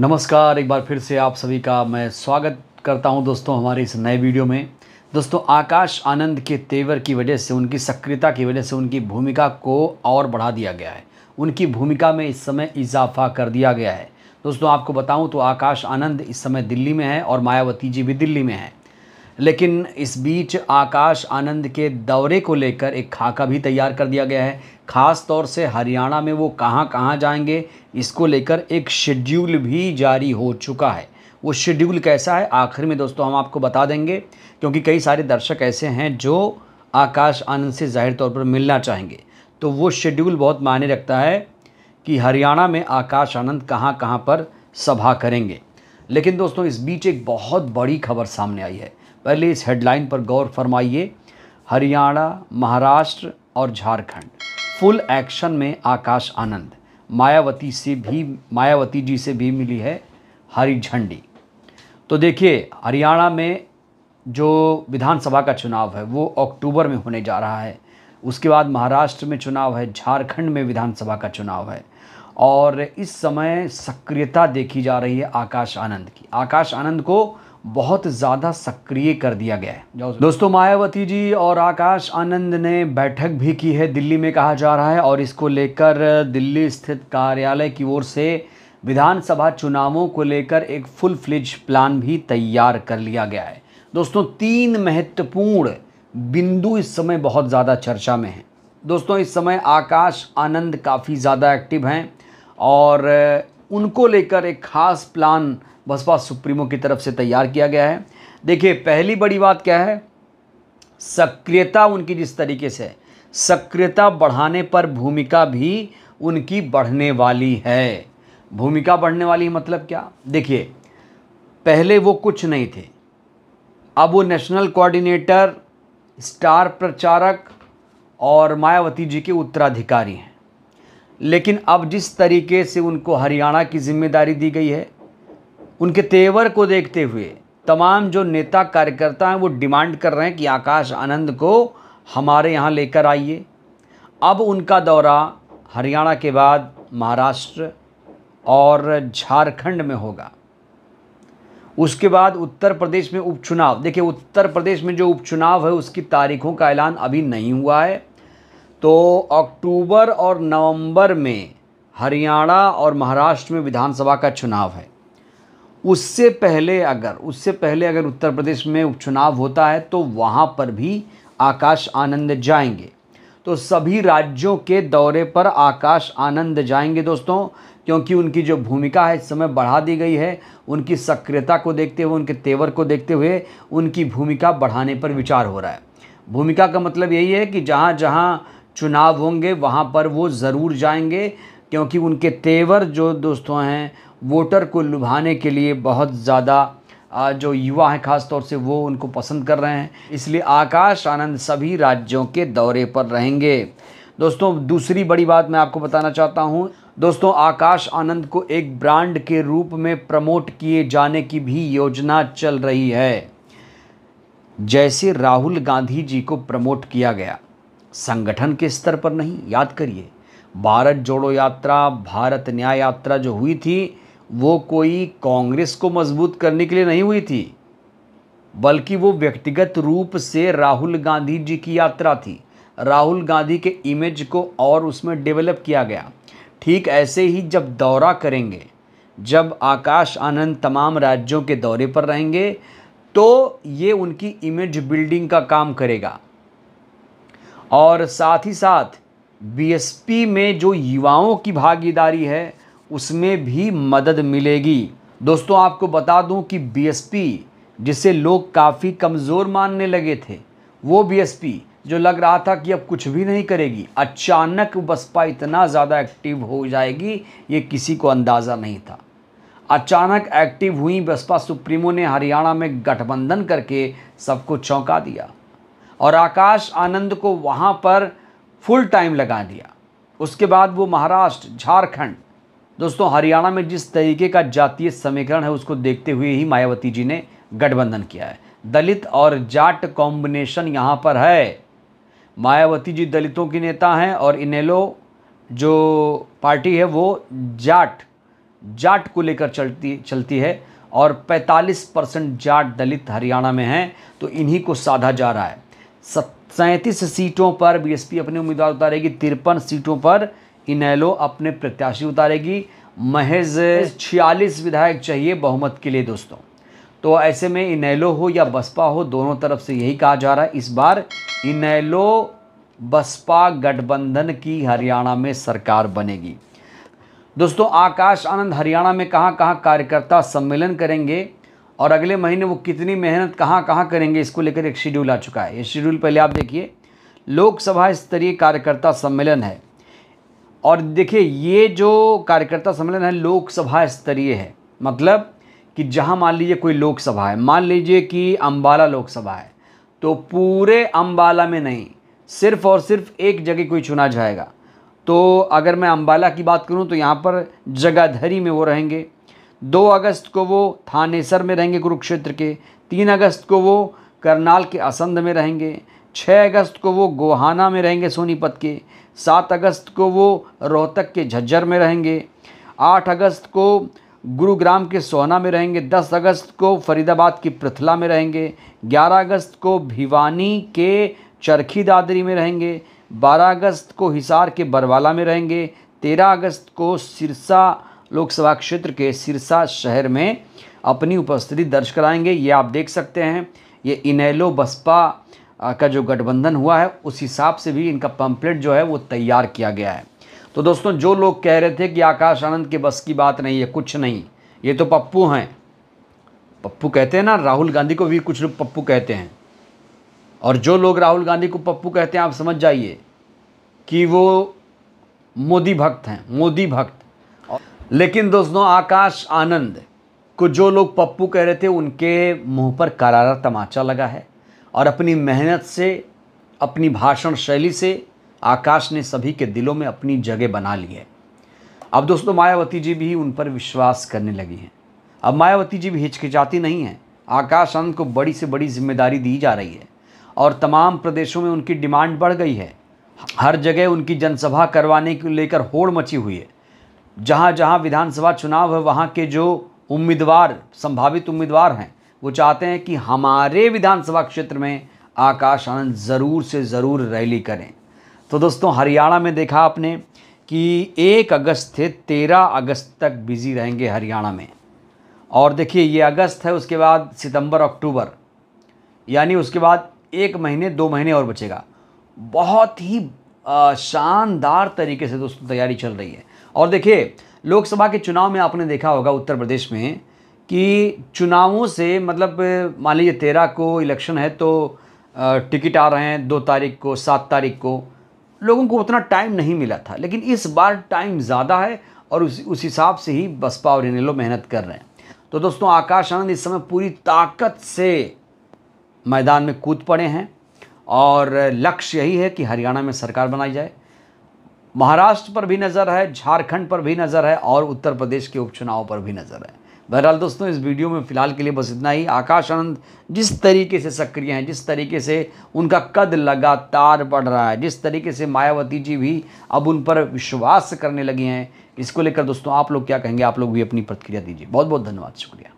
नमस्कार एक बार फिर से आप सभी का मैं स्वागत करता हूं दोस्तों हमारे इस नए वीडियो में दोस्तों आकाश आनंद के तेवर की वजह से उनकी सक्रियता की वजह से उनकी भूमिका को और बढ़ा दिया गया है उनकी भूमिका में इस समय इजाफा कर दिया गया है दोस्तों आपको बताऊं तो आकाश आनंद इस समय दिल्ली में है और मायावती जी भी दिल्ली में हैं लेकिन इस बीच आकाश आनंद के दौरे को लेकर एक खाका भी तैयार कर दिया गया है ख़ास तौर से हरियाणा में वो कहाँ कहाँ जाएंगे इसको लेकर एक शेड्यूल भी जारी हो चुका है वो शेड्यूल कैसा है आखिर में दोस्तों हम आपको बता देंगे क्योंकि कई सारे दर्शक ऐसे हैं जो आकाश आनंद से जाहिर तौर पर मिलना चाहेंगे तो वो शेड्यूल बहुत मायने रखता है कि हरियाणा में आकाश आनंद कहाँ कहाँ पर सभा करेंगे लेकिन दोस्तों इस बीच एक बहुत बड़ी खबर सामने आई है पहले इस हेडलाइन पर गौर फरमाइए हरियाणा महाराष्ट्र और झारखंड फुल एक्शन में आकाश आनंद मायावती से भी मायावती जी से भी मिली है हरी झंडी तो देखिए हरियाणा में जो विधानसभा का चुनाव है वो अक्टूबर में होने जा रहा है उसके बाद महाराष्ट्र में चुनाव है झारखंड में विधानसभा का चुनाव है और इस समय सक्रियता देखी जा रही है आकाश आनंद की आकाश आनंद को बहुत ज़्यादा सक्रिय कर दिया गया है दोस्तों मायावती जी और आकाश आनंद ने बैठक भी की है दिल्ली में कहा जा रहा है और इसको लेकर दिल्ली स्थित कार्यालय की ओर से विधानसभा चुनावों को लेकर एक फुल फ्लिज प्लान भी तैयार कर लिया गया है दोस्तों तीन महत्वपूर्ण बिंदु इस समय बहुत ज़्यादा चर्चा में हैं दोस्तों इस समय आकाश आनंद काफ़ी ज़्यादा एक्टिव हैं और उनको लेकर एक ख़ास प्लान बसपा सुप्रीमो की तरफ से तैयार किया गया है देखिए पहली बड़ी बात क्या है सक्रियता उनकी जिस तरीके से सक्रियता बढ़ाने पर भूमिका भी उनकी बढ़ने वाली है भूमिका बढ़ने वाली मतलब क्या देखिए पहले वो कुछ नहीं थे अब वो नेशनल कोऑर्डिनेटर स्टार प्रचारक और मायावती जी के उत्तराधिकारी हैं लेकिन अब जिस तरीके से उनको हरियाणा की जिम्मेदारी दी गई है उनके तेवर को देखते हुए तमाम जो नेता कार्यकर्ता हैं वो डिमांड कर रहे हैं कि आकाश आनंद को हमारे यहाँ लेकर आइए अब उनका दौरा हरियाणा के बाद महाराष्ट्र और झारखंड में होगा उसके बाद उत्तर प्रदेश में उपचुनाव देखिए उत्तर प्रदेश में जो उपचुनाव है उसकी तारीखों का ऐलान अभी नहीं हुआ है तो अक्टूबर और नवंबर में हरियाणा और महाराष्ट्र में विधानसभा का चुनाव है उससे पहले अगर उससे पहले अगर उत्तर प्रदेश में उपचुनाव होता है तो वहाँ पर भी आकाश आनंद जाएंगे तो सभी राज्यों के दौरे पर आकाश आनंद जाएंगे दोस्तों क्योंकि उनकी जो भूमिका है इस समय बढ़ा दी गई है उनकी सक्रियता को देखते हुए उनके तेवर को देखते हुए उनकी भूमिका बढ़ाने पर विचार हो रहा है भूमिका का मतलब यही है कि जहाँ जहाँ चुनाव होंगे वहाँ पर वो ज़रूर जाएंगे क्योंकि उनके तेवर जो दोस्तों हैं वोटर को लुभाने के लिए बहुत ज़्यादा जो युवा हैं ख़ास तौर से वो उनको पसंद कर रहे हैं इसलिए आकाश आनंद सभी राज्यों के दौरे पर रहेंगे दोस्तों दूसरी बड़ी बात मैं आपको बताना चाहता हूँ दोस्तों आकाश आनंद को एक ब्रांड के रूप में प्रमोट किए जाने की भी योजना चल रही है जैसे राहुल गांधी जी को प्रमोट किया गया संगठन के स्तर पर नहीं याद करिए भारत जोड़ो यात्रा भारत न्याय यात्रा जो हुई थी वो कोई कांग्रेस को मजबूत करने के लिए नहीं हुई थी बल्कि वो व्यक्तिगत रूप से राहुल गांधी जी की यात्रा थी राहुल गांधी के इमेज को और उसमें डेवलप किया गया ठीक ऐसे ही जब दौरा करेंगे जब आकाश आनंद तमाम राज्यों के दौरे पर रहेंगे तो ये उनकी इमेज बिल्डिंग का काम करेगा और साथ ही साथ बीएसपी में जो युवाओं की भागीदारी है उसमें भी मदद मिलेगी दोस्तों आपको बता दूं कि बीएसपी जिसे लोग काफ़ी कमज़ोर मानने लगे थे वो बीएसपी जो लग रहा था कि अब कुछ भी नहीं करेगी अचानक बसपा इतना ज़्यादा एक्टिव हो जाएगी ये किसी को अंदाज़ा नहीं था अचानक एक्टिव हुई बसपा सुप्रीमो ने हरियाणा में गठबंधन करके सबको चौंका दिया और आकाश आनंद को वहाँ पर फुल टाइम लगा दिया उसके बाद वो महाराष्ट्र झारखंड दोस्तों हरियाणा में जिस तरीके का जातीय समीकरण है उसको देखते हुए ही मायावती जी ने गठबंधन किया है दलित और जाट कॉम्बिनेशन यहाँ पर है मायावती जी दलितों की नेता हैं और इनेलो जो पार्टी है वो जाट जाट को लेकर चलती चलती है और 45 परसेंट जाट दलित हरियाणा में हैं तो इन्हीं को साधा जा रहा है सैंतीस सीटों पर बीएसपी अपने उम्मीदवार उतारेगी तिरपन सीटों पर इनैलो अपने प्रत्याशी उतारेगी महज छियालीस विधायक चाहिए बहुमत के लिए दोस्तों तो ऐसे में इनैलो हो या बसपा हो दोनों तरफ से यही कहा जा रहा है इस बार इनैलो बसपा गठबंधन की हरियाणा में सरकार बनेगी दोस्तों आकाश आनंद हरियाणा में कहाँ कहाँ कार्यकर्ता सम्मेलन करेंगे और अगले महीने वो कितनी मेहनत कहाँ कहाँ करेंगे इसको लेकर एक शेड्यूल आ चुका है ये शेड्यूल पहले आप देखिए लोकसभा स्तरीय कार्यकर्ता सम्मेलन है और देखिए ये जो कार्यकर्ता सम्मेलन है लोकसभा स्तरीय है मतलब कि जहाँ मान लीजिए कोई लोकसभा है मान लीजिए कि अम्बाला लोकसभा है तो पूरे अम्बाला में नहीं सिर्फ और सिर्फ एक जगह कोई चुना जाएगा तो अगर मैं अम्बाला की बात करूँ तो यहाँ पर जगाधरी में वो रहेंगे दो अगस्त को वो थानेसर में रहेंगे कुरुक्षेत्र के तीन अगस्त को वो करनाल के असंध में रहेंगे छः अगस्त को वो गोहाना में रहेंगे सोनीपत के सात अगस्त को वो रोहतक के झज्जर में रहेंगे आठ अगस्त को गुरुग्राम के सोहना में रहेंगे दस अगस्त को फरीदाबाद की पृथला में रहेंगे ग्यारह अगस्त को भिवानी के चरखी दादरी में रहेंगे बारह अगस्त को हिसार के बरवाला में रहेंगे तेरह अगस्त को सिरसा लोकसभा क्षेत्र के सिरसा शहर में अपनी उपस्थिति दर्ज कराएंगे ये आप देख सकते हैं ये इनेलो बसपा का जो गठबंधन हुआ है उस हिसाब से भी इनका पम्पलेट जो है वो तैयार किया गया है तो दोस्तों जो लोग कह रहे थे कि आकाश आनंद के बस की बात नहीं है कुछ नहीं ये तो पप्पू हैं पप्पू कहते हैं ना राहुल गांधी को भी कुछ लोग पप्पू कहते हैं और जो लोग राहुल गांधी को पप्पू कहते हैं आप समझ जाइए कि वो मोदी भक्त हैं मोदी भक्त लेकिन दोस्तों आकाश आनंद को जो लोग पप्पू कह रहे थे उनके मुंह पर करारा तमाचा लगा है और अपनी मेहनत से अपनी भाषण शैली से आकाश ने सभी के दिलों में अपनी जगह बना ली है अब दोस्तों मायावती जी भी उन पर विश्वास करने लगी हैं अब मायावती जी भी हिचकिचाती नहीं हैं आकाश आनंद को बड़ी से बड़ी जिम्मेदारी दी जा रही है और तमाम प्रदेशों में उनकी डिमांड बढ़ गई है हर जगह उनकी जनसभा करवाने को लेकर होड़ मची हुई है जहाँ जहाँ विधानसभा चुनाव है वहाँ के जो उम्मीदवार संभावित उम्मीदवार हैं वो चाहते हैं कि हमारे विधानसभा क्षेत्र में आकाश आनंद ज़रूर से ज़रूर रैली करें तो दोस्तों हरियाणा में देखा आपने कि एक अगस्त से तेरह अगस्त तक बिज़ी रहेंगे हरियाणा में और देखिए ये अगस्त है उसके बाद सितंबर अक्टूबर यानी उसके बाद एक महीने दो महीने और बचेगा बहुत ही शानदार तरीके से दोस्तों तैयारी चल रही है और देखिए लोकसभा के चुनाव में आपने देखा होगा उत्तर प्रदेश में कि चुनावों से मतलब मान लीजिए तेरह को इलेक्शन है तो टिकट आ रहे हैं दो तारीख को सात तारीख को लोगों को उतना टाइम नहीं मिला था लेकिन इस बार टाइम ज़्यादा है और उस उस हिसाब से ही बसपा और इनलो मेहनत कर रहे हैं तो दोस्तों आकाश आनंद इस समय पूरी ताकत से मैदान में कूद पड़े हैं और लक्ष्य यही है कि हरियाणा में सरकार बनाई जाए महाराष्ट्र पर भी नज़र है झारखंड पर भी नज़र है और उत्तर प्रदेश के उपचुनाव पर भी नज़र है बहरहाल दोस्तों इस वीडियो में फ़िलहाल के लिए बस इतना ही आकाश आनंद जिस तरीके से सक्रिय हैं जिस तरीके से उनका कद लगातार बढ़ रहा है जिस तरीके से मायावती जी भी अब उन पर विश्वास करने लगी हैं इसको लेकर दोस्तों आप लोग क्या कहेंगे आप लोग भी अपनी प्रतिक्रिया दीजिए बहुत बहुत धन्यवाद शुक्रिया